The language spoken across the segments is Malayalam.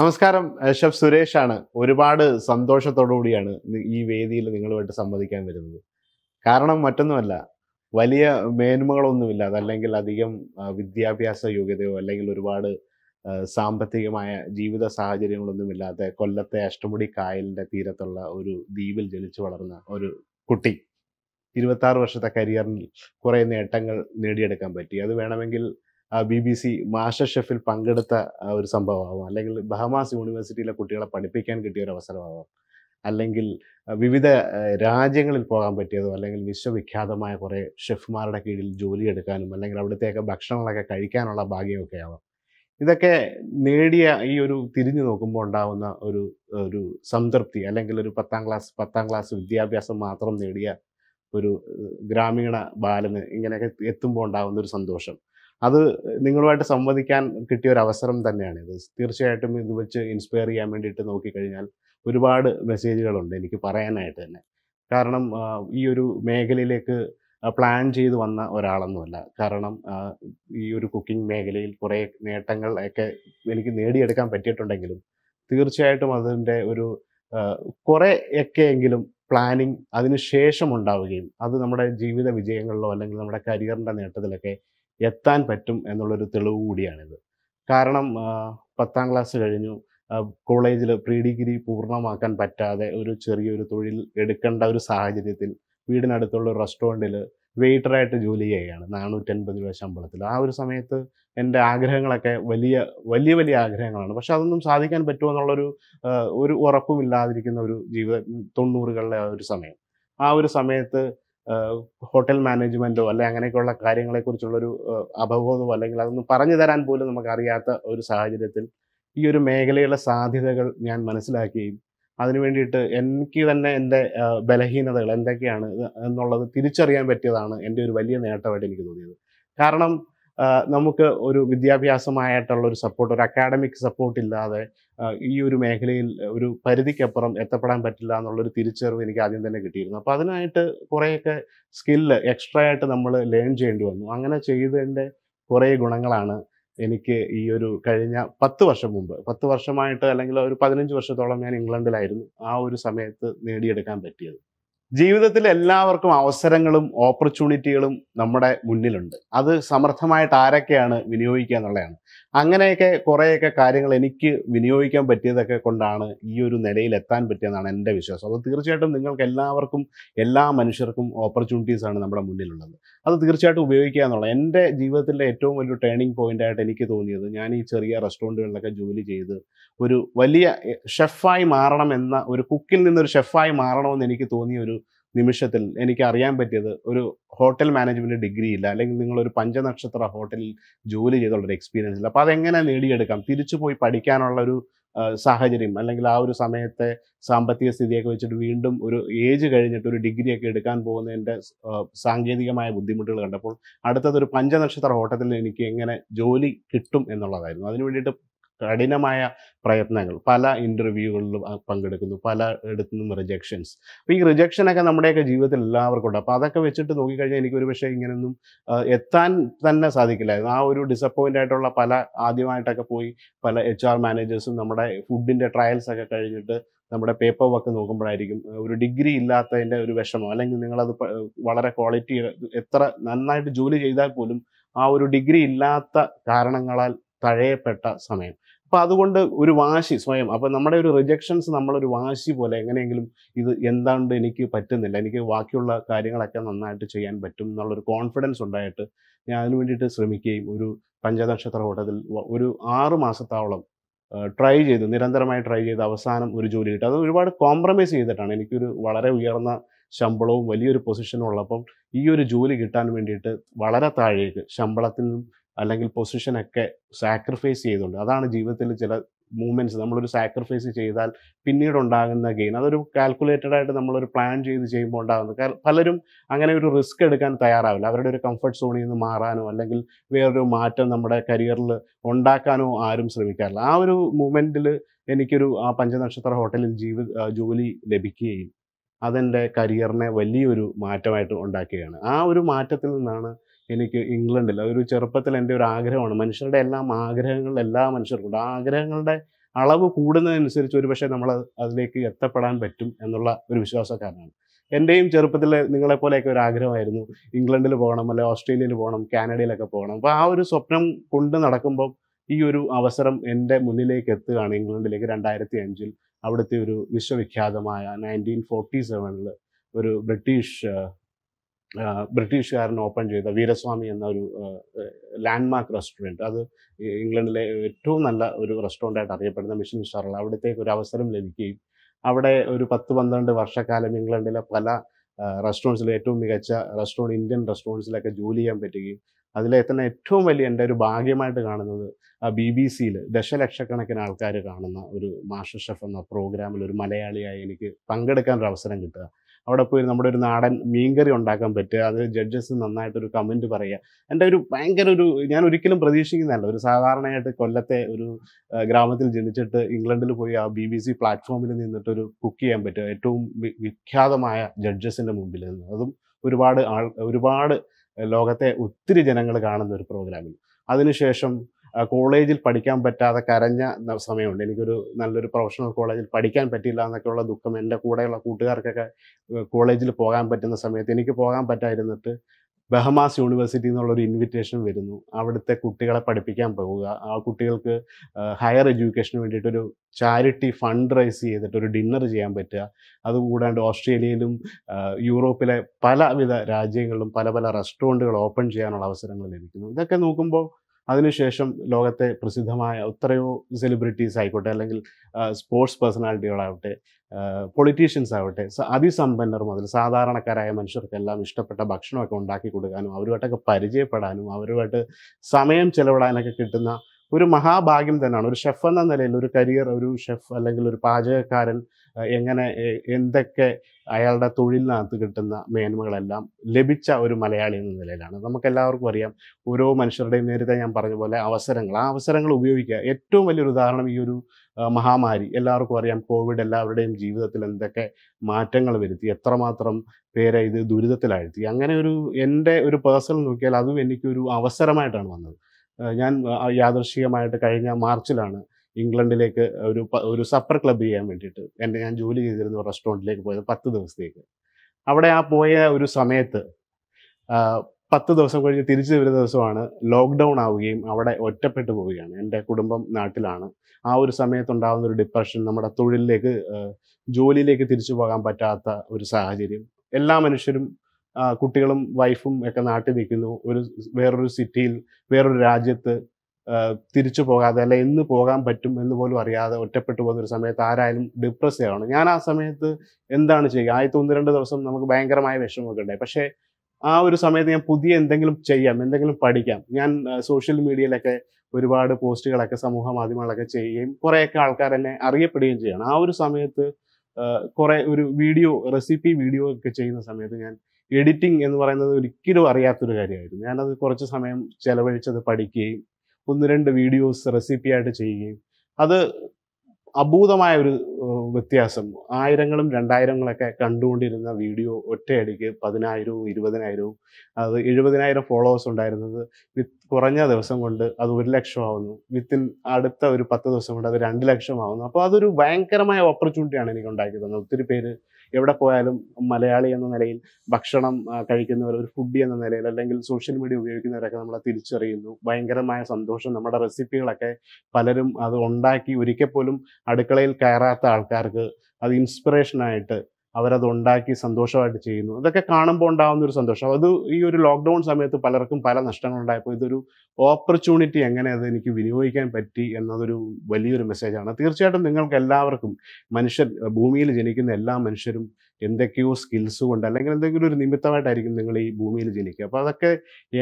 നമസ്കാരം ഷെഫ് സുരേഷ് ആണ് ഒരുപാട് സന്തോഷത്തോടു കൂടിയാണ് ഈ വേദിയിൽ നിങ്ങളുമായിട്ട് സംവദിക്കാൻ വരുന്നത് കാരണം മറ്റൊന്നുമല്ല വലിയ മേന്മകളൊന്നുമില്ല അതല്ലെങ്കിൽ അധികം വിദ്യാഭ്യാസ യോഗ്യതയോ അല്ലെങ്കിൽ ഒരുപാട് സാമ്പത്തികമായ ജീവിത സാഹചര്യങ്ങളൊന്നുമില്ലാതെ കൊല്ലത്തെ അഷ്ടമുടി കായലിന്റെ തീരത്തുള്ള ഒരു ദ്വീപിൽ ജനിച്ചു വളർന്ന ഒരു കുട്ടി ആറ് വർഷത്തെ കരിയറിൽ കുറേ നേട്ടങ്ങൾ നേടിയെടുക്കാൻ പറ്റി അത് വേണമെങ്കിൽ ബി ബി സി മാസ്റ്റർ ഷെഫിൽ പങ്കെടുത്ത ഒരു സംഭവമാവാം അല്ലെങ്കിൽ ബഹമാസ് യൂണിവേഴ്സിറ്റിയിലെ കുട്ടികളെ പഠിപ്പിക്കാൻ കിട്ടിയ ഒരു അവസരമാവാം അല്ലെങ്കിൽ വിവിധ രാജ്യങ്ങളിൽ പോകാൻ പറ്റിയതോ അല്ലെങ്കിൽ വിശ്വവിഖ്യാതമായ കുറേ ഷെഫ്മാരുടെ കീഴിൽ ജോലിയെടുക്കാനും അല്ലെങ്കിൽ അവിടുത്തെയൊക്കെ ഭക്ഷണങ്ങളൊക്കെ കഴിക്കാനുള്ള ഭാഗ്യമൊക്കെ ആവാം ഇതൊക്കെ നേടിയ ഈ ഒരു തിരിഞ്ഞു നോക്കുമ്പോൾ ഉണ്ടാവുന്ന ഒരു ഒരു സംതൃപ്തി അല്ലെങ്കിൽ ഒരു പത്താം ക്ലാസ് പത്താം ക്ലാസ് വിദ്യാഭ്യാസം മാത്രം നേടിയ ഒരു ഗ്രാമീണ ബാലന് ഇങ്ങനെയൊക്കെ എത്തുമ്പോൾ ഉണ്ടാകുന്ന ഒരു സന്തോഷം അത് നിങ്ങളുമായിട്ട് സംവദിക്കാൻ കിട്ടിയ ഒരു അവസരം തന്നെയാണ് ഇത് തീർച്ചയായിട്ടും ഇത് വെച്ച് ഇൻസ്പയർ ചെയ്യാൻ വേണ്ടിയിട്ട് നോക്കിക്കഴിഞ്ഞാൽ ഒരുപാട് മെസ്സേജുകളുണ്ട് എനിക്ക് പറയാനായിട്ട് തന്നെ കാരണം ഈ ഒരു മേഖലയിലേക്ക് പ്ലാൻ ചെയ്ത് വന്ന ഒരാളൊന്നുമല്ല കാരണം ഈ ഒരു കുക്കിംഗ് മേഖലയിൽ കുറേ നേട്ടങ്ങൾ ഒക്കെ എനിക്ക് നേടിയെടുക്കാൻ പറ്റിയിട്ടുണ്ടെങ്കിലും തീർച്ചയായിട്ടും അതിൻ്റെ ഒരു കുറേ ഒക്കെയെങ്കിലും പ്ലാനിങ് അതിനുശേഷം ഉണ്ടാവുകയും അത് നമ്മുടെ ജീവിത വിജയങ്ങളിലോ അല്ലെങ്കിൽ നമ്മുടെ കരിയറിൻ്റെ നേട്ടത്തിലൊക്കെ എത്താൻ പറ്റും എന്നുള്ളൊരു തെളിവ് കൂടിയാണിത് കാരണം പത്താം ക്ലാസ് കഴിഞ്ഞു കോളേജിൽ പ്രീ ഡിഗ്രി പൂർണ്ണമാക്കാൻ പറ്റാതെ ഒരു ചെറിയൊരു തൊഴിൽ എടുക്കേണ്ട ഒരു സാഹചര്യത്തിൽ വീടിനടുത്തുള്ള റെസ്റ്റോറൻറ്റിൽ വെയിറ്ററായിട്ട് ജോലി ചെയ്യുകയാണ് നാനൂറ്റൻപത് രൂപ ശമ്പളത്തിൽ ആ ഒരു സമയത്ത് എൻ്റെ ആഗ്രഹങ്ങളൊക്കെ വലിയ വലിയ വലിയ ആഗ്രഹങ്ങളാണ് പക്ഷെ അതൊന്നും സാധിക്കാൻ പറ്റുമോ എന്നുള്ളൊരു ഒരു ഉറപ്പുമില്ലാതിരിക്കുന്ന ഒരു ജീവിത തൊണ്ണൂറുകളിലെ ആ ഒരു സമയം ആ ഒരു സമയത്ത് ഹോട്ടൽ മാനേജ്മെന്റോ അല്ലെ അങ്ങനെയൊക്കെയുള്ള ഒരു അപബോധമോ അല്ലെങ്കിൽ അതൊന്നും പറഞ്ഞു തരാൻ പോലും അറിയാത്ത ഒരു സാഹചര്യത്തിൽ ഈ ഒരു മേഖലയുള്ള സാധ്യതകൾ ഞാൻ മനസ്സിലാക്കുകയും അതിനു വേണ്ടിയിട്ട് എനിക്ക് തന്നെ എൻ്റെ ബലഹീനതകൾ എന്തൊക്കെയാണ് എന്നുള്ളത് തിരിച്ചറിയാൻ പറ്റിയതാണ് എൻ്റെ ഒരു വലിയ നേട്ടമായിട്ട് എനിക്ക് തോന്നിയത് കാരണം നമുക്ക് ഒരു വിദ്യാഭ്യാസമായിട്ടുള്ള ഒരു സപ്പോർട്ട് ഒരു അക്കാഡമിക് സപ്പോർട്ട് ഇല്ലാതെ ഈ ഒരു മേഖലയിൽ ഒരു പരിധിക്കപ്പുറം എത്തപ്പെടാൻ പറ്റില്ല എന്നുള്ളൊരു തിരിച്ചറിവ് എനിക്ക് ആദ്യം തന്നെ കിട്ടിയിരുന്നു അപ്പോൾ അതിനായിട്ട് കുറേയൊക്കെ സ്കില്ല് എക്സ്ട്രാ ആയിട്ട് നമ്മൾ ലേൺ ചെയ്യേണ്ടി വന്നു അങ്ങനെ ചെയ്തതിൻ്റെ കുറേ ഗുണങ്ങളാണ് എനിക്ക് ഈ ഒരു കഴിഞ്ഞ പത്ത് വർഷം മുമ്പ് പത്ത് വർഷമായിട്ട് അല്ലെങ്കിൽ ഒരു പതിനഞ്ച് വർഷത്തോളം ഞാൻ ഇംഗ്ലണ്ടിലായിരുന്നു ആ ഒരു സമയത്ത് നേടിയെടുക്കാൻ പറ്റിയത് ജീവിതത്തിൽ എല്ലാവർക്കും അവസരങ്ങളും ഓപ്പർച്യൂണിറ്റികളും നമ്മുടെ മുന്നിലുണ്ട് അത് സമർത്ഥമായിട്ട് ആരൊക്കെയാണ് വിനിയോഗിക്കുക എന്നുള്ളതാണ് അങ്ങനെയൊക്കെ കുറേയൊക്കെ കാര്യങ്ങൾ എനിക്ക് വിനിയോഗിക്കാൻ പറ്റിയതൊക്കെ കൊണ്ടാണ് ഈ ഒരു നിലയിൽ എത്താൻ പറ്റിയതാണ് എൻ്റെ വിശ്വാസം അപ്പോൾ തീർച്ചയായിട്ടും നിങ്ങൾക്ക് എല്ലാവർക്കും എല്ലാ മനുഷ്യർക്കും ഓപ്പർച്യൂണിറ്റീസാണ് നമ്മുടെ മുന്നിലുള്ളത് അത് തീർച്ചയായിട്ടും ഉപയോഗിക്കുക എന്നുള്ളത് എൻ്റെ ജീവിതത്തിലെ ഏറ്റവും വലിയൊരു ടേണിംഗ് ആയിട്ട് എനിക്ക് തോന്നിയത് ഞാൻ ഈ ചെറിയ റെസ്റ്റോറൻറ്റുകളിലൊക്കെ ജോലി ചെയ്ത് ഒരു വലിയ ഷെഫായി മാറണം എന്ന ഒരു കുക്കിൽ നിന്നൊരു ഷെഫായി മാറണമെന്ന് എനിക്ക് തോന്നിയ ഒരു നിമിഷത്തിൽ എനിക്ക് അറിയാൻ പറ്റിയത് ഒരു ഹോട്ടൽ മാനേജ്മെന്റ് ഡിഗ്രി ഇല്ല അല്ലെങ്കിൽ നിങ്ങൾ ഒരു പഞ്ചനക്ഷത്ര ഹോട്ടലിൽ ജോലി ചെയ്തുള്ളൊരു എക്സ്പീരിയൻസ് ഇല്ല അപ്പോൾ അതെങ്ങനെ നേടിയെടുക്കാം തിരിച്ചു പോയി പഠിക്കാനുള്ള ഒരു സാഹചര്യം അല്ലെങ്കിൽ ആ ഒരു സമയത്തെ സാമ്പത്തിക സ്ഥിതിയൊക്കെ വെച്ചിട്ട് വീണ്ടും ഒരു ഏജ് കഴിഞ്ഞിട്ട് ഒരു ഡിഗ്രി ഒക്കെ എടുക്കാൻ പോകുന്നതിൻ്റെ സാങ്കേതികമായ ബുദ്ധിമുട്ടുകൾ കണ്ടപ്പോൾ അടുത്തത് ഒരു പഞ്ചനക്ഷത്ര ഹോട്ടലിൽ എനിക്ക് എങ്ങനെ ജോലി കിട്ടും എന്നുള്ളതായിരുന്നു അതിനു വേണ്ടിയിട്ട് കഠിനമായ പ്രയത്നങ്ങൾ പല ഇൻ്റർവ്യൂകളിലും പങ്കെടുക്കുന്നു പല നിന്നും റിജക്ഷൻസ് അപ്പോൾ ഈ റിജക്ഷനൊക്കെ നമ്മുടെയൊക്കെ ജീവിതത്തിൽ എല്ലാവർക്കും ഉണ്ട് അപ്പോൾ അതൊക്കെ വെച്ചിട്ട് നോക്കിക്കഴിഞ്ഞാൽ എനിക്ക് ഒരു പക്ഷേ ഇങ്ങനെയൊന്നും എത്താൻ തന്നെ സാധിക്കില്ലായിരുന്നു ആ ഒരു ഡിസപ്പോയിൻ്റ് ആയിട്ടുള്ള പല ആദ്യമായിട്ടൊക്കെ പോയി പല എച്ച് ആർ മാനേജേഴ്സും നമ്മുടെ ഫുഡിൻ്റെ ട്രയൽസ് ഒക്കെ കഴിഞ്ഞിട്ട് നമ്മുടെ പേപ്പർ വർക്ക് നോക്കുമ്പോഴായിരിക്കും ഒരു ഡിഗ്രി ഇല്ലാത്തതിൻ്റെ ഒരു വിഷമം അല്ലെങ്കിൽ നിങ്ങളത് വളരെ ക്വാളിറ്റി എത്ര നന്നായിട്ട് ജോലി ചെയ്താൽ പോലും ആ ഒരു ഡിഗ്രി ഇല്ലാത്ത കാരണങ്ങളാൽ തഴയപ്പെട്ട സമയം അപ്പം അതുകൊണ്ട് ഒരു വാശി സ്വയം അപ്പം നമ്മുടെ ഒരു റിജക്ഷൻസ് നമ്മളൊരു വാശി പോലെ എങ്ങനെയെങ്കിലും ഇത് എന്താണ്ട് എനിക്ക് പറ്റുന്നില്ല എനിക്ക് ബാക്കിയുള്ള കാര്യങ്ങളൊക്കെ നന്നായിട്ട് ചെയ്യാൻ പറ്റും എന്നുള്ളൊരു കോൺഫിഡൻസ് ഉണ്ടായിട്ട് ഞാൻ അതിനു വേണ്ടിയിട്ട് ശ്രമിക്കുകയും ഒരു പഞ്ചനക്ഷത്ര ഹോട്ടലിൽ ഒരു ആറ് മാസത്തോളം ട്രൈ ചെയ്ത് നിരന്തരമായി ട്രൈ ചെയ്ത് അവസാനം ഒരു ജോലി കിട്ടി അത് ഒരുപാട് കോംപ്രമൈസ് ചെയ്തിട്ടാണ് എനിക്കൊരു വളരെ ഉയർന്ന ശമ്പളവും വലിയൊരു പൊസിഷനും ഉള്ളപ്പം ഈ ഒരു ജോലി കിട്ടാൻ വേണ്ടിയിട്ട് വളരെ താഴേക്ക് ശമ്പളത്തിൽ നിന്നും അല്ലെങ്കിൽ പൊസിഷനൊക്കെ സാക്രിഫൈസ് ചെയ്തുകൊണ്ട് അതാണ് ജീവിതത്തിൽ ചില മൂവ്മെൻറ്റ്സ് നമ്മളൊരു സാക്രിഫൈസ് ചെയ്താൽ പിന്നീട് ഉണ്ടാകുന്ന ഗെയിൻ അതൊരു കാൽക്കുലേറ്റഡ് ആയിട്ട് നമ്മളൊരു പ്ലാൻ ചെയ്ത് ചെയ്യുമ്പോൾ ഉണ്ടാകുന്നത് പലരും അങ്ങനെ ഒരു റിസ്ക് എടുക്കാൻ തയ്യാറാവില്ല അവരുടെ ഒരു കംഫർട്ട് സോണിൽ നിന്ന് മാറാനോ അല്ലെങ്കിൽ വേറൊരു മാറ്റം നമ്മുടെ കരിയറിൽ ഉണ്ടാക്കാനോ ആരും ശ്രമിക്കാറില്ല ആ ഒരു മൂവ്മെൻറ്റിൽ എനിക്കൊരു ആ പഞ്ചനക്ഷത്ര ഹോട്ടലിൽ ജീവി ജോലി ലഭിക്കുകയും അതെൻ്റെ കരിയറിനെ വലിയൊരു മാറ്റമായിട്ട് ഉണ്ടാക്കുകയാണ് ആ ഒരു മാറ്റത്തിൽ നിന്നാണ് എനിക്ക് ഇംഗ്ലണ്ടിൽ അതൊരു ചെറുപ്പത്തിൽ എൻ്റെ ഒരു ആഗ്രഹമാണ് മനുഷ്യരുടെ എല്ലാം ആഗ്രഹങ്ങൾ എല്ലാ മനുഷ്യർക്കും ഉണ്ട് ആഗ്രഹങ്ങളുടെ അളവ് കൂടുന്നതനുസരിച്ച് ഒരുപക്ഷെ നമ്മൾ അതിലേക്ക് എത്തപ്പെടാൻ പറ്റും എന്നുള്ള ഒരു വിശ്വാസക്കാരനാണ് എൻ്റെയും ചെറുപ്പത്തിൽ നിങ്ങളെപ്പോലെയൊക്കെ ഒരു ആഗ്രഹമായിരുന്നു ഇംഗ്ലണ്ടിൽ പോകണം അല്ലെ ഓസ്ട്രേലിയയിൽ പോകണം കാനഡയിലൊക്കെ പോകണം അപ്പോൾ ആ ഒരു സ്വപ്നം കൊണ്ട് നടക്കുമ്പോൾ ഈ ഒരു അവസരം എൻ്റെ മുന്നിലേക്ക് എത്തുകയാണ് ഇംഗ്ലണ്ടിലേക്ക് രണ്ടായിരത്തി അഞ്ചിൽ അവിടുത്തെ ഒരു വിശ്വവിഖ്യാതമായ നയൻറ്റീൻ ഫോർട്ടി സെവനിൽ ഒരു ബ്രിട്ടീഷ് ബ്രിട്ടീഷുകാരൻ ഓപ്പൺ ചെയ്ത വീരസ്വാമി എന്ന ഒരു ലാൻഡ്മാർക്ക് റെസ്റ്റോറൻറ്റ് അത് ഇംഗ്ലണ്ടിലെ ഏറ്റവും നല്ല ഒരു റെസ്റ്റോറൻ്റായിട്ട് അറിയപ്പെടുന്ന മിഷൻ സ്റ്റാറുകൾ അവിടത്തേക്ക് ഒരു അവസരം ലഭിക്കുകയും അവിടെ ഒരു പത്ത് പന്ത്രണ്ട് വർഷക്കാലം ഇംഗ്ലണ്ടിലെ പല റെസ്റ്റോറൻസിലെ ഏറ്റവും മികച്ച റെസ്റ്റോറൻറ്റ് ഇന്ത്യൻ റെസ്റ്റോറൻസിലൊക്കെ ജോലി ചെയ്യാൻ പറ്റുകയും അതിലെ തന്നെ ഏറ്റവും വലിയ എൻ്റെ ഒരു ഭാഗ്യമായിട്ട് കാണുന്നത് ബി ബി സിയിൽ ദശലക്ഷക്കണക്കിന് ആൾക്കാർ കാണുന്ന ഒരു മാഷർ ഷെഫ് എന്ന പ്രോഗ്രാമിൽ ഒരു മലയാളിയായി എനിക്ക് പങ്കെടുക്കാൻ ഒരു അവസരം കിട്ടുക അവിടെ പോയി നമ്മുടെ ഒരു നാടൻ മീൻകറി ഉണ്ടാക്കാൻ പറ്റുക അത് ജഡ്ജസ് നന്നായിട്ടൊരു കമൻറ്റ് പറയുക എൻ്റെ ഒരു ഭയങ്കര ഒരു ഞാൻ ഒരിക്കലും പ്രതീക്ഷിക്കുന്നതല്ല ഒരു സാധാരണയായിട്ട് കൊല്ലത്തെ ഒരു ഗ്രാമത്തിൽ ജനിച്ചിട്ട് ഇംഗ്ലണ്ടിൽ പോയി ആ ബി ബി സി പ്ലാറ്റ്ഫോമിൽ നിന്നിട്ടൊരു കുക്ക് ചെയ്യാൻ പറ്റുക ഏറ്റവും വിഖ്യാതമായ ജഡ്ജസിൻ്റെ മുമ്പിൽ നിന്ന് അതും ഒരുപാട് ആൾ ഒരുപാട് ലോകത്തെ ഒത്തിരി ജനങ്ങൾ കാണുന്ന ഒരു പ്രോഗ്രാമിൽ അതിനുശേഷം കോളേജിൽ പഠിക്കാൻ പറ്റാതെ കരഞ്ഞ സമയമുണ്ട് എനിക്കൊരു നല്ലൊരു പ്രൊഫഷണൽ കോളേജിൽ പഠിക്കാൻ പറ്റിയില്ല എന്നൊക്കെയുള്ള ദുഃഖം എൻ്റെ കൂടെയുള്ള കൂട്ടുകാർക്കൊക്കെ കോളേജിൽ പോകാൻ പറ്റുന്ന സമയത്ത് എനിക്ക് പോകാൻ പറ്റാതിരുന്നിട്ട് ബഹമാസ് യൂണിവേഴ്സിറ്റി എന്നുള്ളൊരു ഇൻവിറ്റേഷൻ വരുന്നു അവിടുത്തെ കുട്ടികളെ പഠിപ്പിക്കാൻ പോവുക ആ കുട്ടികൾക്ക് ഹയർ എഡ്യൂക്കേഷന് വേണ്ടിയിട്ടൊരു ചാരിറ്റി ഫണ്ട് റൈസ് ചെയ്തിട്ട് ഒരു ഡിന്നർ ചെയ്യാൻ പറ്റുക അതുകൂടാണ്ട് ഓസ്ട്രേലിയയിലും യൂറോപ്പിലെ പലവിധ രാജ്യങ്ങളിലും പല പല റെസ്റ്റോറൻറ്റുകൾ ഓപ്പൺ ചെയ്യാനുള്ള അവസരങ്ങൾ ലഭിക്കുന്നു ഇതൊക്കെ നോക്കുമ്പോൾ അതിനുശേഷം ലോകത്തെ പ്രസിദ്ധമായ എത്രയോ സെലിബ്രിറ്റീസ് ആയിക്കോട്ടെ അല്ലെങ്കിൽ സ്പോർട്സ് പേഴ്സണാലിറ്റികളാവട്ടെ പൊളിറ്റീഷ്യൻസ് ആവട്ടെ അതിസമ്പന്നർ മുതൽ സാധാരണക്കാരായ മനുഷ്യർക്കെല്ലാം ഇഷ്ടപ്പെട്ട ഭക്ഷണമൊക്കെ ഉണ്ടാക്കി കൊടുക്കാനും അവരുമായിട്ടൊക്കെ പരിചയപ്പെടാനും അവരുമായിട്ട് സമയം ചെലവിടാനൊക്കെ കിട്ടുന്ന ഒരു മഹാഭാഗ്യം തന്നെയാണ് ഒരു ഷെഫ് എന്ന നിലയിൽ ഒരു കരിയർ ഒരു ഷെഫ് അല്ലെങ്കിൽ ഒരു പാചകക്കാരൻ എങ്ങനെ എന്തൊക്കെ അയാളുടെ തൊഴിലിനകത്ത് കിട്ടുന്ന മേന്മകളെല്ലാം ലഭിച്ച ഒരു മലയാളി എന്ന നിലയിലാണ് എല്ലാവർക്കും അറിയാം ഓരോ മനുഷ്യരുടെയും നേരത്തെ ഞാൻ പറഞ്ഞ പോലെ അവസരങ്ങൾ ആ അവസരങ്ങൾ ഉപയോഗിക്കുക ഏറ്റവും വലിയൊരു ഉദാഹരണം ഈ ഒരു മഹാമാരി എല്ലാവർക്കും അറിയാം കോവിഡ് എല്ലാവരുടെയും ജീവിതത്തിൽ എന്തൊക്കെ മാറ്റങ്ങൾ വരുത്തി എത്രമാത്രം പേരെ ഇത് ദുരിതത്തിലാഴ്ത്തി അങ്ങനെ ഒരു എൻ്റെ ഒരു പേഴ്സണൽ നോക്കിയാൽ അതും എനിക്കൊരു അവസരമായിട്ടാണ് വന്നത് ഞാൻ യാദർശികമായിട്ട് കഴിഞ്ഞ മാർച്ചിലാണ് ഇംഗ്ലണ്ടിലേക്ക് ഒരു ഒരു സപ്പർ ക്ലബ്ബ് ചെയ്യാൻ വേണ്ടിയിട്ട് എൻ്റെ ഞാൻ ജോലി ചെയ്തിരുന്ന റെസ്റ്റോറൻറ്റിലേക്ക് പോയത് പത്ത് ദിവസത്തേക്ക് അവിടെ ആ പോയ ഒരു സമയത്ത് പത്ത് ദിവസം കഴിഞ്ഞ് തിരിച്ചു വരുന്ന ദിവസമാണ് ലോക്ക്ഡൗൺ ആവുകയും അവിടെ ഒറ്റപ്പെട്ടു പോവുകയാണ് എൻ്റെ കുടുംബം നാട്ടിലാണ് ആ ഒരു സമയത്തുണ്ടാകുന്ന ഒരു ഡിപ്രഷൻ നമ്മുടെ തൊഴിലിലേക്ക് ജോലിയിലേക്ക് തിരിച്ചു പോകാൻ പറ്റാത്ത ഒരു സാഹചര്യം എല്ലാ മനുഷ്യരും കുട്ടികളും വൈഫും ഒക്കെ നാട്ടിൽ നിൽക്കുന്നു ഒരു വേറൊരു സിറ്റിയിൽ വേറൊരു രാജ്യത്ത് തിരിച്ചു പോകാതെ അല്ലെ എന്ന് പോകാൻ പറ്റും എന്ന് പോലും അറിയാതെ ഒറ്റപ്പെട്ടു പോകുന്ന ഒരു സമയത്ത് ആരായാലും ഡിപ്രസ് ആവണം ഞാൻ ആ സമയത്ത് എന്താണ് ചെയ്യുക ആദ്യത്തെ ഒന്ന് രണ്ട് ദിവസം നമുക്ക് ഭയങ്കരമായ വിഷമമൊക്കെ ഉണ്ടായി പക്ഷേ ആ ഒരു സമയത്ത് ഞാൻ പുതിയ എന്തെങ്കിലും ചെയ്യാം എന്തെങ്കിലും പഠിക്കാം ഞാൻ സോഷ്യൽ മീഡിയയിലൊക്കെ ഒരുപാട് പോസ്റ്റുകളൊക്കെ സമൂഹ മാധ്യമങ്ങളൊക്കെ ചെയ്യുകയും കുറേയൊക്കെ ആൾക്കാർ എന്നെ അറിയപ്പെടുകയും ചെയ്യണം ആ ഒരു സമയത്ത് കുറെ ഒരു വീഡിയോ റെസിപ്പി വീഡിയോ ഒക്കെ ചെയ്യുന്ന സമയത്ത് ഞാൻ എഡിറ്റിംഗ് എന്ന് പറയുന്നത് ഒരിക്കലും അറിയാത്തൊരു കാര്യമായിരുന്നു ഞാനത് കുറച്ച് സമയം ചെലവഴിച്ചത് പഠിക്കുകയും ഒന്ന് രണ്ട് വീഡിയോസ് റെസിപ്പി ആയിട്ട് ചെയ്യുകയും അത് അഭൂതമായ ഒരു വ്യത്യാസം ആയിരങ്ങളും രണ്ടായിരങ്ങളൊക്കെ കണ്ടുകൊണ്ടിരുന്ന വീഡിയോ ഒറ്റയടിക്ക് പതിനായിരവും ഇരുപതിനായിരവും അത് എഴുപതിനായിരം ഫോളോവേഴ്സ് ഉണ്ടായിരുന്നത് വിത്ത് കുറഞ്ഞ ദിവസം കൊണ്ട് അത് ഒരു ലക്ഷം ആവുന്നു വിത്തിൻ അടുത്ത ഒരു പത്ത് ദിവസം കൊണ്ട് അത് രണ്ട് ലക്ഷം ആവുന്നു അപ്പോൾ അതൊരു ഭയങ്കരമായ ഓപ്പർച്യൂണിറ്റിയാണ് എനിക്ക് ഉണ്ടാക്കി തന്നത് ഒത്തിരി പേര് എവിടെ പോയാലും മലയാളി എന്ന നിലയിൽ ഭക്ഷണം കഴിക്കുന്നവർ ഒരു ഫുഡി എന്ന നിലയിൽ അല്ലെങ്കിൽ സോഷ്യൽ മീഡിയ ഉപയോഗിക്കുന്നവരൊക്കെ നമ്മളെ തിരിച്ചറിയുന്നു ഭയങ്കരമായ സന്തോഷം നമ്മുടെ റെസിപ്പികളൊക്കെ പലരും അത് ഉണ്ടാക്കി ഒരിക്കൽ പോലും അടുക്കളയിൽ കയറാത്ത ആൾക്കാർക്ക് അത് ഇൻസ്പിറേഷനായിട്ട് അവരത് ഉണ്ടാക്കി സന്തോഷമായിട്ട് ചെയ്യുന്നു ഇതൊക്കെ കാണുമ്പോൾ ഉണ്ടാകുന്ന ഒരു സന്തോഷം അത് ഈ ഒരു ലോക്ക്ഡൗൺ സമയത്ത് പലർക്കും പല ഉണ്ടായപ്പോൾ ഇതൊരു ഓപ്പർച്യൂണിറ്റി എങ്ങനെ അത് എനിക്ക് വിനിയോഗിക്കാൻ പറ്റി എന്നതൊരു വലിയൊരു മെസ്സേജാണ് തീർച്ചയായിട്ടും നിങ്ങൾക്ക് എല്ലാവർക്കും മനുഷ്യർ ഭൂമിയിൽ ജനിക്കുന്ന എല്ലാ മനുഷ്യരും എന്തൊക്കെയോ സ്കിൽസ് കൊണ്ട് അല്ലെങ്കിൽ എന്തെങ്കിലും ഒരു നിമിത്തമായിട്ടായിരിക്കും നിങ്ങൾ ഈ ഭൂമിയിൽ ജനിക്കുക അപ്പോൾ അതൊക്കെ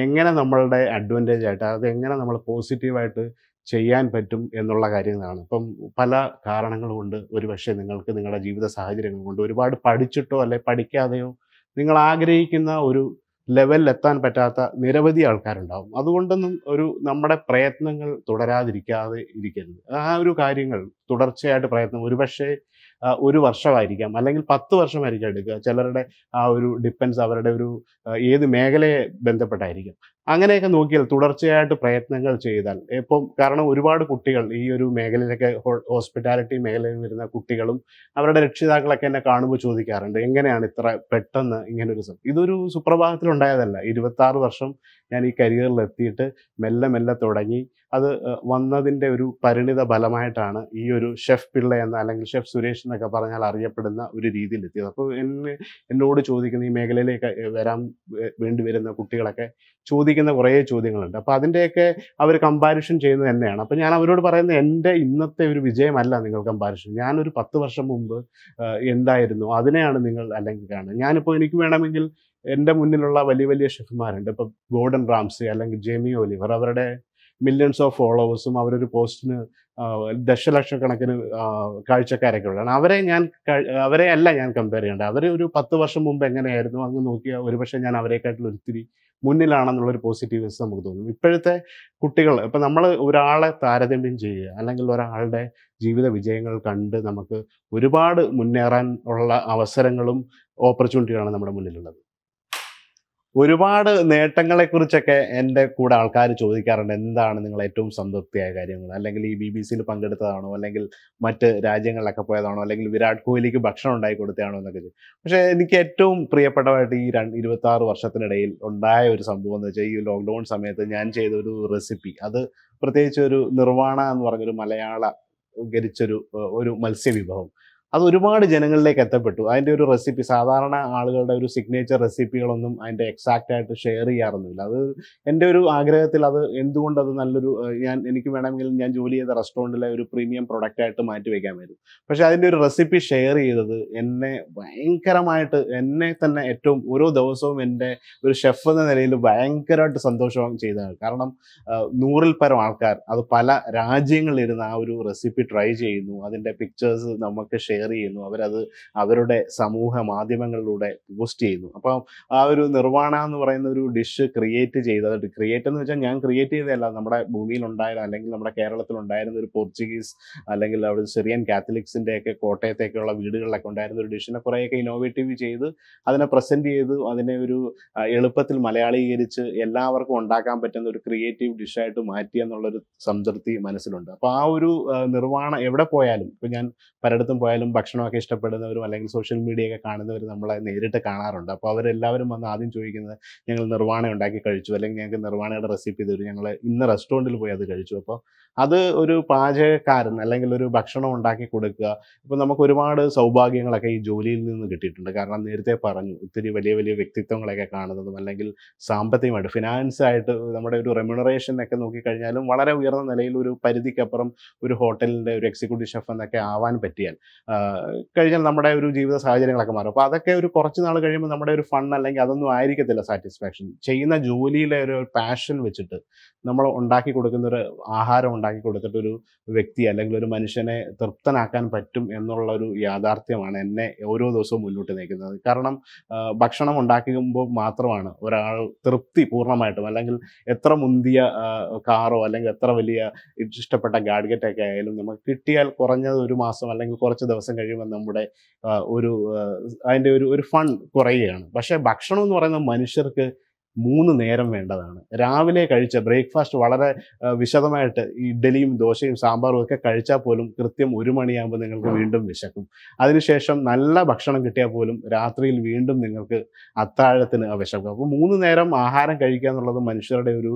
എങ്ങനെ നമ്മളുടെ അഡ്വാൻറ്റേജ് ആയിട്ട് അതെങ്ങനെ നമ്മൾ പോസിറ്റീവായിട്ട് ചെയ്യാൻ പറ്റും എന്നുള്ള കാര്യങ്ങളാണ് ഇപ്പം പല കാരണങ്ങൾ കൊണ്ട് ഒരുപക്ഷെ നിങ്ങൾക്ക് നിങ്ങളുടെ ജീവിത സാഹചര്യങ്ങൾ കൊണ്ട് ഒരുപാട് പഠിച്ചിട്ടോ അല്ലെ പഠിക്കാതെയോ നിങ്ങൾ ആഗ്രഹിക്കുന്ന ഒരു ലെവലിൽ എത്താൻ പറ്റാത്ത നിരവധി ആൾക്കാരുണ്ടാവും അതുകൊണ്ടൊന്നും ഒരു നമ്മുടെ പ്രയത്നങ്ങൾ തുടരാതിരിക്കാതെ ഇരിക്കരുത് ആ ഒരു കാര്യങ്ങൾ തുടർച്ചയായിട്ട് പ്രയത്നം ഒരുപക്ഷെ ഒരു വർഷമായിരിക്കാം അല്ലെങ്കിൽ പത്ത് വർഷമായിരിക്കാം എടുക്കുക ചിലരുടെ ആ ഒരു ഡിപ്പെൻസ് അവരുടെ ഒരു ഏത് മേഖലയെ ബന്ധപ്പെട്ടായിരിക്കും അങ്ങനെയൊക്കെ നോക്കിയാൽ തുടർച്ചയായിട്ട് പ്രയത്നങ്ങൾ ചെയ്താൽ ഇപ്പം കാരണം ഒരുപാട് കുട്ടികൾ ഈ ഒരു മേഖലയിലൊക്കെ ഹോസ്പിറ്റാലിറ്റി മേഖലയിൽ വരുന്ന കുട്ടികളും അവരുടെ രക്ഷിതാക്കളൊക്കെ എന്നെ കാണുമ്പോൾ ചോദിക്കാറുണ്ട് എങ്ങനെയാണ് ഇത്ര പെട്ടെന്ന് ഇങ്ങനെ ഒരു ഇതൊരു സുപ്രഭാതത്തിലുണ്ടായതല്ല ഇരുപത്തി ആറ് വർഷം ഞാൻ ഈ കരിയറിൽ എത്തിയിട്ട് മെല്ലെ മെല്ലെ തുടങ്ങി അത് വന്നതിൻ്റെ ഒരു പരിണിത ഫലമായിട്ടാണ് ഈ ഒരു ഷെഫ് പിള്ള എന്ന അല്ലെങ്കിൽ ഷെഫ് സുരേഷ് എന്നൊക്കെ പറഞ്ഞാൽ അറിയപ്പെടുന്ന ഒരു രീതിയിൽ എത്തിയത് അപ്പോൾ എന്നെ എന്നോട് ചോദിക്കുന്ന ഈ മേഖലയിലേക്ക് വരാൻ വേണ്ടി വരുന്ന കുട്ടികളൊക്കെ ചോദിക്കുന്നത് ചോദിക്കുന്ന കുറേ ചോദ്യങ്ങളുണ്ട് അപ്പോൾ അതിൻ്റെയൊക്കെ അവർ കമ്പാരിഷൻ ചെയ്യുന്നത് തന്നെയാണ് അപ്പോൾ ഞാൻ അവരോട് പറയുന്നത് എൻ്റെ ഇന്നത്തെ ഒരു വിജയമല്ല നിങ്ങൾ കമ്പാരിഷൻ ഞാനൊരു പത്ത് വർഷം മുമ്പ് എന്തായിരുന്നു അതിനെയാണ് നിങ്ങൾ അല്ലെങ്കിൽ കാണുന്നത് ഞാനിപ്പോൾ എനിക്ക് വേണമെങ്കിൽ എൻ്റെ മുന്നിലുള്ള വലിയ വലിയ ഷെഫ്മാരുണ്ട് ഇപ്പോൾ ഗോർഡൻ റാംസി അല്ലെങ്കിൽ ജെമി ഒലിവർ അവരുടെ മില്യൺസ് ഓഫ് ഫോളോവേഴ്സും അവരൊരു പോസ്റ്റിന് ദശലക്ഷക്കണക്കിന് കാഴ്ചക്കാരൊക്കെ ഉള്ളതാണ് അവരെ ഞാൻ അവരെ അല്ല ഞാൻ കമ്പയർ ചെയ്യേണ്ടത് അവർ ഒരു പത്ത് വർഷം മുമ്പ് എങ്ങനെയായിരുന്നു അങ്ങ് നോക്കിയാൽ ഒരുപക്ഷെ ഞാൻ അവരെക്കാട്ടിൽ ഒത്തിരി മുന്നിലാണെന്നുള്ളൊരു പോസിറ്റീവ്നെസ് നമുക്ക് തോന്നും ഇപ്പോഴത്തെ കുട്ടികൾ ഇപ്പം നമ്മൾ ഒരാളെ താരതമ്യം ചെയ്യുക അല്ലെങ്കിൽ ഒരാളുടെ ജീവിത വിജയങ്ങൾ കണ്ട് നമുക്ക് ഒരുപാട് മുന്നേറാൻ ഉള്ള അവസരങ്ങളും ഓപ്പർച്യൂണിറ്റികളാണ് നമ്മുടെ മുന്നിലുള്ളത് ഒരുപാട് കുറിച്ചൊക്കെ എൻ്റെ കൂടെ ആൾക്കാർ ചോദിക്കാറുണ്ട് എന്താണ് നിങ്ങൾ ഏറ്റവും സംതൃപ്തിയായ കാര്യങ്ങൾ അല്ലെങ്കിൽ ഈ ബി ബി സിയിൽ പങ്കെടുത്തതാണോ അല്ലെങ്കിൽ മറ്റ് രാജ്യങ്ങളിലൊക്കെ പോയതാണോ അല്ലെങ്കിൽ വിരാട് കോഹ്ലിക്ക് ഭക്ഷണം ഉണ്ടാക്കി കൊടുത്തതാണോ എന്നൊക്കെ ചോദിച്ചു പക്ഷേ എനിക്ക് ഏറ്റവും പ്രിയപ്പെട്ടതായിട്ട് ഈ രണ്ട് ഇരുപത്താറ് വർഷത്തിനിടയിൽ ഉണ്ടായ ഒരു സംഭവം എന്ന് വെച്ചാൽ ഈ ലോക്ക്ഡൗൺ സമയത്ത് ഞാൻ ചെയ്ത ഒരു റെസിപ്പി അത് പ്രത്യേകിച്ച് ഒരു നിർവാണ എന്ന് പറഞ്ഞൊരു മലയാള ഗരിച്ചൊരു ഒരു മത്സ്യ വിഭവം അത് ഒരുപാട് ജനങ്ങളിലേക്ക് എത്തപ്പെട്ടു അതിൻ്റെ ഒരു റെസിപ്പി സാധാരണ ആളുകളുടെ ഒരു സിഗ്നേച്ചർ റെസിപ്പികളൊന്നും അതിൻ്റെ എക്സാക്റ്റ് ആയിട്ട് ഷെയർ ചെയ്യാറൊന്നുമില്ല അത് എൻ്റെ ഒരു ആഗ്രഹത്തിൽ അത് എന്തുകൊണ്ട് അത് നല്ലൊരു ഞാൻ എനിക്ക് വേണമെങ്കിൽ ഞാൻ ജോലി ചെയ്ത റെസ്റ്റോറൻറ്റിലെ ഒരു പ്രീമിയം പ്രൊഡക്റ്റായിട്ട് മാറ്റി വരും പക്ഷേ അതിൻ്റെ ഒരു റെസിപ്പി ഷെയർ ചെയ്തത് എന്നെ ഭയങ്കരമായിട്ട് എന്നെ തന്നെ ഏറ്റവും ഓരോ ദിവസവും എൻ്റെ ഒരു ഷെഫ് എന്ന നിലയിൽ ഭയങ്കരമായിട്ട് സന്തോഷം ചെയ്തതാണ് കാരണം നൂറിൽ പരം ആൾക്കാർ അത് പല രാജ്യങ്ങളിലിരുന്ന് ആ ഒരു റെസിപ്പി ട്രൈ ചെയ്യുന്നു അതിൻ്റെ പിക്ചേഴ്സ് നമുക്ക് ഷെയർ ഷെയർ ചെയ്യുന്നു അവരത് അവരുടെ സമൂഹ മാധ്യമങ്ങളിലൂടെ പോസ്റ്റ് ചെയ്യുന്നു അപ്പം ആ ഒരു നിർവ്വാണ എന്ന് പറയുന്ന ഒരു ഡിഷ് ക്രിയേറ്റ് ചെയ്തത് ക്രിയേറ്റ് എന്ന് വെച്ചാൽ ഞാൻ ക്രിയേറ്റ് ചെയ്തതല്ല നമ്മുടെ ഭൂമിയിൽ ഉണ്ടായിരുന്ന അല്ലെങ്കിൽ നമ്മുടെ കേരളത്തിൽ ഉണ്ടായിരുന്ന ഒരു പോർച്ചുഗീസ് അല്ലെങ്കിൽ അവിടെ സിറിയൻ കാത്തലിക്സിൻ്റെ ഒക്കെ കോട്ടയത്തേക്കുള്ള വീടുകളിലൊക്കെ ഉണ്ടായിരുന്ന ഒരു ഡിഷിനെ കുറേയൊക്കെ ഇന്നോവേറ്റീവ് ചെയ്ത് അതിനെ പ്രസൻറ്റ് ചെയ്തു അതിനെ ഒരു എളുപ്പത്തിൽ മലയാളീകരിച്ച് എല്ലാവർക്കും ഉണ്ടാക്കാൻ പറ്റുന്ന ഒരു ക്രിയേറ്റീവ് ഡിഷായിട്ട് മാറ്റി എന്നുള്ളൊരു സംതൃപ്തി മനസ്സിലുണ്ട് അപ്പോൾ ആ ഒരു നിർവ്വാണം എവിടെ പോയാലും ഇപ്പം ഞാൻ പലയിടത്തും പോയാലും ഫുഡും ഭക്ഷണമൊക്കെ ഇഷ്ടപ്പെടുന്നവരും അല്ലെങ്കിൽ സോഷ്യൽ മീഡിയ ഒക്കെ കാണുന്നവർ നമ്മളെ നേരിട്ട് കാണാറുണ്ട് അപ്പോൾ അവരെല്ലാവരും വന്ന് ആദ്യം ചോദിക്കുന്നത് ഞങ്ങൾ നിർവ്വാണ ഉണ്ടാക്കി കഴിച്ചു അല്ലെങ്കിൽ ഞങ്ങൾക്ക് നിർവ്വാണയുടെ റെസിപ്പി തരും ഞങ്ങൾ ഇന്ന റെസ്റ്റോറൻറ്റിൽ പോയി അത് കഴിച്ചു അപ്പോൾ അത് ഒരു പാചകക്കാരൻ അല്ലെങ്കിൽ ഒരു ഭക്ഷണം ഉണ്ടാക്കി കൊടുക്കുക ഇപ്പോൾ നമുക്ക് ഒരുപാട് സൗഭാഗ്യങ്ങളൊക്കെ ഈ ജോലിയിൽ നിന്ന് കിട്ടിയിട്ടുണ്ട് കാരണം നേരത്തെ പറഞ്ഞു ഒത്തിരി വലിയ വലിയ വ്യക്തിത്വങ്ങളൊക്കെ കാണുന്നതും അല്ലെങ്കിൽ സാമ്പത്തികമായിട്ട് ഫിനാൻസ് ആയിട്ട് നമ്മുടെ ഒരു റെമ്യൂണറേഷൻ ഒക്കെ നോക്കിക്കഴിഞ്ഞാലും വളരെ ഉയർന്ന നിലയിൽ ഒരു പരിധിക്കപ്പുറം ഒരു ഹോട്ടലിൻ്റെ ഒരു എക്സിക്യൂട്ടീവ് ഷെഫ് എന്നൊക്കെ ആവാൻ പറ്റിയാൽ കഴിഞ്ഞാൽ നമ്മുടെ ഒരു ജീവിത സാഹചര്യങ്ങളൊക്കെ മാറും അപ്പോൾ അതൊക്കെ ഒരു കുറച്ച് നാൾ കഴിയുമ്പോൾ നമ്മുടെ ഒരു ഫണ്ട് അല്ലെങ്കിൽ അതൊന്നും ആയിരിക്കത്തില്ല സാറ്റിസ്ഫാക്ഷൻ ചെയ്യുന്ന ജോലിയിലെ ഒരു പാഷൻ വെച്ചിട്ട് നമ്മൾ ഉണ്ടാക്കി കൊടുക്കുന്ന ഒരു ആഹാരം ഉണ്ടാക്കി കൊടുത്തിട്ട് ഒരു വ്യക്തി അല്ലെങ്കിൽ ഒരു മനുഷ്യനെ തൃപ്തനാക്കാൻ പറ്റും എന്നുള്ള ഒരു യാഥാർത്ഥ്യമാണ് എന്നെ ഓരോ ദിവസവും മുന്നോട്ട് നയിക്കുന്നത് കാരണം ഭക്ഷണം ഉണ്ടാക്കുമ്പോൾ മാത്രമാണ് ഒരാൾ തൃപ്തി പൂർണ്ണമായിട്ടും അല്ലെങ്കിൽ എത്ര മുന്തിയ കാറോ അല്ലെങ്കിൽ എത്ര വലിയ ഇഷ്ടപ്പെട്ട ഗാഡ്ഗറ്റൊക്കെ ആയാലും നമുക്ക് കിട്ടിയാൽ കുറഞ്ഞത് ഒരു മാസം അല്ലെങ്കിൽ കുറച്ച് ദിവസം ദിവസം കഴിയുമ്പോൾ നമ്മുടെ ഒരു അതിൻ്റെ ഒരു ഒരു ഫൺ കുറയുകയാണ് പക്ഷേ ഭക്ഷണം എന്ന് പറയുന്ന മനുഷ്യർക്ക് മൂന്ന് നേരം വേണ്ടതാണ് രാവിലെ കഴിച്ച ബ്രേക്ക്ഫാസ്റ്റ് വളരെ വിശദമായിട്ട് ഇഡ്ഡലിയും ദോശയും സാമ്പാറും ഒക്കെ കഴിച്ചാൽ പോലും കൃത്യം ഒരു മണിയാകുമ്പോൾ നിങ്ങൾക്ക് വീണ്ടും വിശക്കും അതിനുശേഷം നല്ല ഭക്ഷണം കിട്ടിയാൽ പോലും രാത്രിയിൽ വീണ്ടും നിങ്ങൾക്ക് അത്താഴത്തിന് വിശക്കും അപ്പോൾ മൂന്ന് നേരം ആഹാരം കഴിക്കുക എന്നുള്ളത് മനുഷ്യരുടെ ഒരു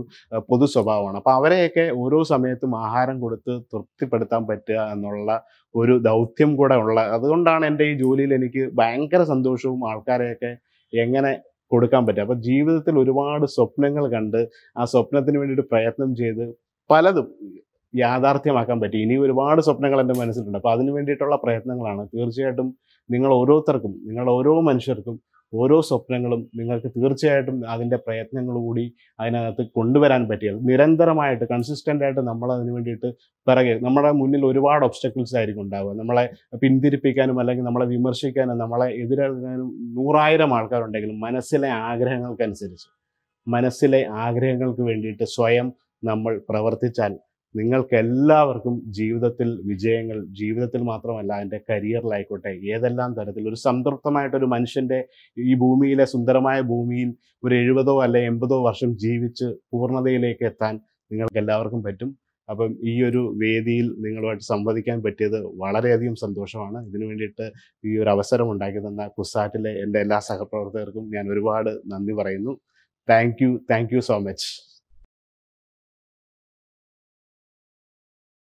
പൊതു സ്വഭാവമാണ് അപ്പോൾ അവരെയൊക്കെ ഓരോ സമയത്തും ആഹാരം കൊടുത്ത് തൃപ്തിപ്പെടുത്താൻ പറ്റുക എന്നുള്ള ഒരു ദൗത്യം കൂടെ ഉള്ള അതുകൊണ്ടാണ് എൻ്റെ ഈ ജോലിയിൽ എനിക്ക് ഭയങ്കര സന്തോഷവും ആൾക്കാരെയൊക്കെ എങ്ങനെ കൊടുക്കാൻ പറ്റും അപ്പം ജീവിതത്തിൽ ഒരുപാട് സ്വപ്നങ്ങൾ കണ്ട് ആ സ്വപ്നത്തിന് വേണ്ടിയിട്ട് പ്രയത്നം ചെയ്ത് പലതും യാഥാർത്ഥ്യമാക്കാൻ പറ്റി ഇനി ഒരുപാട് സ്വപ്നങ്ങൾ എൻ്റെ മനസ്സിലുണ്ട് അപ്പോൾ അതിന് വേണ്ടിയിട്ടുള്ള പ്രയത്നങ്ങളാണ് തീർച്ചയായിട്ടും നിങ്ങൾ ഓരോരുത്തർക്കും നിങ്ങൾ ഓരോ മനുഷ്യർക്കും ഓരോ സ്വപ്നങ്ങളും നിങ്ങൾക്ക് തീർച്ചയായിട്ടും അതിൻ്റെ പ്രയത്നങ്ങൾ കൂടി അതിനകത്ത് കൊണ്ടുവരാൻ പറ്റിയത് നിരന്തരമായിട്ട് കൺസിസ്റ്റൻ്റായിട്ട് ആയിട്ട് നമ്മൾ അതിന് വേണ്ടിയിട്ട് പിറകെ നമ്മുടെ മുന്നിൽ ഒരുപാട് ഒബ്സ്റ്റക്കിൾസ് ആയിരിക്കും ഉണ്ടാവുക നമ്മളെ പിന്തിരിപ്പിക്കാനും അല്ലെങ്കിൽ നമ്മളെ വിമർശിക്കാനും നമ്മളെ എതിരാകാനും നൂറായിരം ആൾക്കാരുണ്ടെങ്കിലും മനസ്സിലെ ആഗ്രഹങ്ങൾക്കനുസരിച്ച് മനസ്സിലെ ആഗ്രഹങ്ങൾക്ക് വേണ്ടിയിട്ട് സ്വയം നമ്മൾ പ്രവർത്തിച്ചാൽ നിങ്ങൾക്ക് എല്ലാവർക്കും ജീവിതത്തിൽ വിജയങ്ങൾ ജീവിതത്തിൽ മാത്രമല്ല എൻ്റെ കരിയറിലായിക്കോട്ടെ ഏതെല്ലാം തരത്തിൽ ഒരു സംതൃപ്തമായിട്ടൊരു മനുഷ്യൻ്റെ ഈ ഭൂമിയിലെ സുന്ദരമായ ഭൂമിയിൽ ഒരു എഴുപതോ അല്ലെ എൺപതോ വർഷം ജീവിച്ച് പൂർണ്ണതയിലേക്ക് എത്താൻ നിങ്ങൾക്ക് എല്ലാവർക്കും പറ്റും അപ്പം ഈ ഒരു വേദിയിൽ നിങ്ങളുമായിട്ട് സംവദിക്കാൻ പറ്റിയത് വളരെയധികം സന്തോഷമാണ് ഇതിനു വേണ്ടിയിട്ട് ഈ ഒരു അവസരം ഉണ്ടാക്കി തന്ന കുസാറ്റിലെ എൻ്റെ എല്ലാ സഹപ്രവർത്തകർക്കും ഞാൻ ഒരുപാട് നന്ദി പറയുന്നു thank you thank you so much